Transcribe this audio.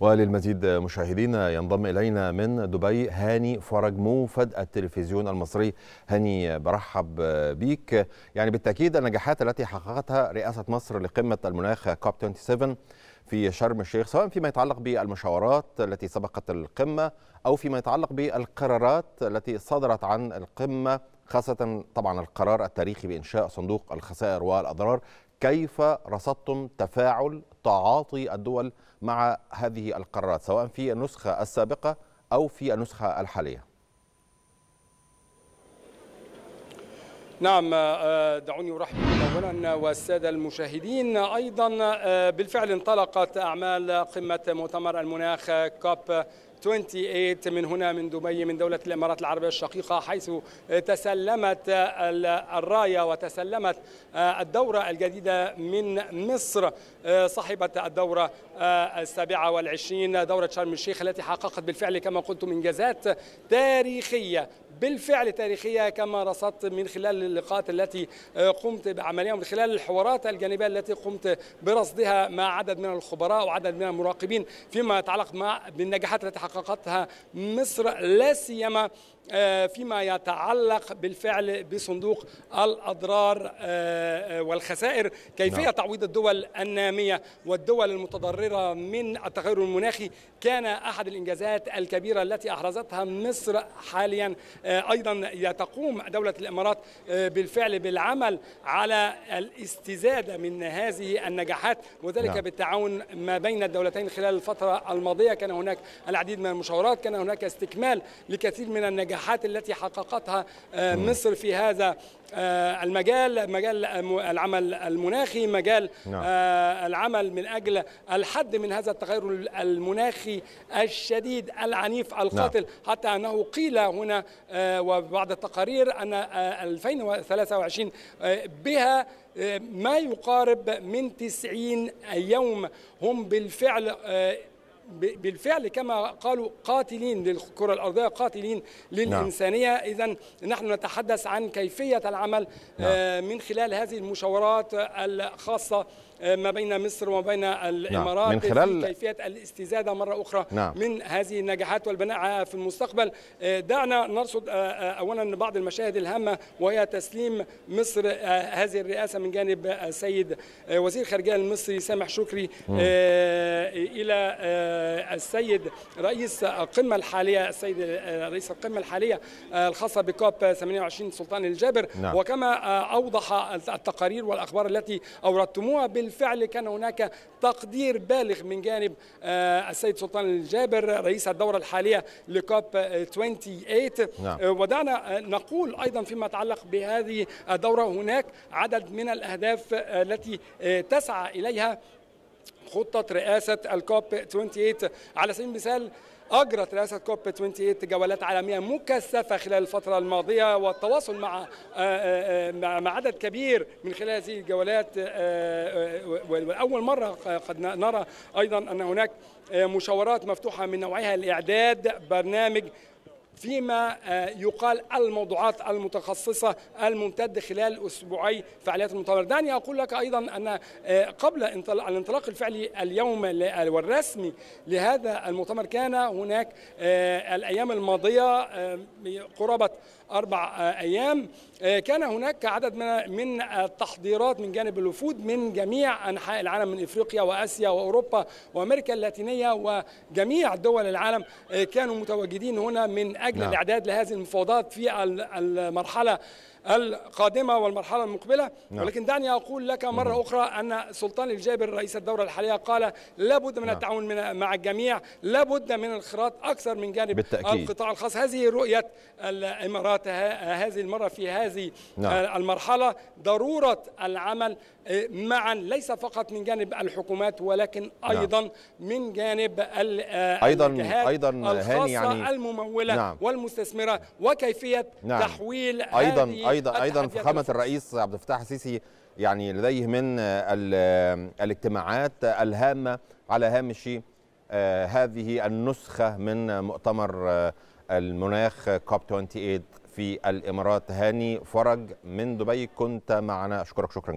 وللمزيد مشاهدينا ينضم إلينا من دبي هاني فرج موفد التلفزيون المصري هاني برحب بيك يعني بالتأكيد النجاحات التي حققتها رئاسة مصر لقمة المناخ كوب 27 في شرم الشيخ سواء فيما يتعلق بالمشاورات التي سبقت القمة أو فيما يتعلق بالقرارات التي صدرت عن القمة خاصة طبعا القرار التاريخي بإنشاء صندوق الخسائر والأضرار كيف رصدتم تفاعل تعاطي الدول مع هذه القرارات سواء في النسخة السابقة أو في النسخة الحالية نعم آه، آه، دعوني أرحب أولا آه، والسادة المشاهدين أيضا بالفعل انطلقت أعمال قمة مؤتمر المناخ كوب 28 من هنا من دبي من دولة الإمارات العربية الشقيقة حيث تسلمت الراية وتسلمت الدورة الجديدة من مصر صاحبة الدورة السابعة والعشرين دورة شرم الشيخ التي حققت بالفعل كما قلت إنجازات تاريخية بالفعل تاريخية كما رصدت من خلال اللقاءات التي آه، قمت بعملها ومن خلال الحوارات الجانبية التي قمت برصدها مع عدد من الخبراء وعدد من المراقبين فيما يتعلق مع بالنجاحات التي حققتها مصر لا سيما آه، فيما يتعلق بالفعل بصندوق الأضرار آه، آه، والخسائر كيفية نعم. تعويض الدول النامية والدول المتضررة من التغير المناخي كان أحد الإنجازات الكبيرة التي أحرزتها مصر حاليا أيضا تقوم دولة الإمارات بالفعل بالعمل على الاستزادة من هذه النجاحات وذلك نعم. بالتعاون ما بين الدولتين خلال الفترة الماضية كان هناك العديد من المشاورات كان هناك استكمال لكثير من النجاحات النجاحات التي حققتها آه، مصر في هذا آه، المجال مجال العمل المناخي مجال نعم. آه، العمل من أجل الحد من هذا التغير المناخي الشديد العنيف القاتل نعم. حتى أنه قيل هنا وبعض التقارير أن 2023 بها ما يقارب من 90 يوم هم بالفعل بالفعل كما قالوا قاتلين للكرة الأرضية قاتلين نعم. للإنسانية إذا نحن نتحدث عن كيفية العمل نعم. آه، من خلال هذه المشاورات الخاصة آه، ما بين مصر وما بين الامارات نعم. من خلال في كيفيه الاستزاده مره اخرى نعم. من هذه النجاحات والبناء في المستقبل آه، دعنا نرصد آه، اولا بعض المشاهد الهامه وهي تسليم مصر هذه الرئاسه من جانب السيد وزير الخارجيه المصري سامح شكري مم. الى السيد رئيس القمه الحاليه السيد رئيس القمه الحاليه الخاصه بكوب 28 سلطان الجابر نعم. وكما اوضح التقارير والاخبار التي اوردتموها بال بالفعل كان هناك تقدير بالغ من جانب آه، السيد سلطان الجابر رئيس الدورة الحالية لكوب 28 نعم. آه، ودعنا آه، نقول أيضا فيما يتعلق بهذه الدورة هناك عدد من الأهداف التي تسعى إليها خطة رئاسة الكوب 28 على سبيل المثال أجرت رئاسة كوب 28 جولات عالمية مكثفة خلال الفترة الماضية والتواصل مع آه، آه، آه، مع عدد كبير من خلال هذه الجولات وأول مرة قد نرى أيضا أن هناك مشاورات مفتوحة من نوعها لاعداد برنامج فيما آه، يقال الموضوعات المتخصصة الممتد خلال أسبوعي فعاليات المؤتمر دعني أقول لك أيضا أن آه، قبل الانطلاق الفعلي اليوم والرسمي لهذا المؤتمر كان هناك آه، الأيام الماضية قرابة أربع أيام كان هناك عدد من التحضيرات من جانب الوفود من جميع أنحاء العالم من إفريقيا وآسيا وأوروبا وأمريكا اللاتينية وجميع دول العالم كانوا متواجدين هنا من أجل اجل نعم. الاعداد لهذه المفاوضات في المرحله القادمه والمرحله المقبله نعم. ولكن دعني اقول لك مره اخرى ان سلطان الجابر رئيس الدورة الحاليه قال لابد من نعم. التعاون من مع الجميع لابد من الخراط اكثر من جانب بالتأكيد. القطاع الخاص هذه رؤيه الامارات هذه المره في هذه نعم. المرحله ضروره العمل آه، معا ليس فقط من جانب الحكومات ولكن نعم. ايضا نعم. من جانب آه، ايضا ايضا الخاصه يعني المموله نعم. والمستثمره وكيفيه نعم. تحويل ايضا ايضا ايضا فخامه الرئيس عبد الفتاح السيسي يعني لديه من الاجتماعات الهامه على هامش آه، هذه النسخه من مؤتمر آه، المناخ كوب 28 في الامارات هاني فرج من دبي كنت معنا اشكرك شكرا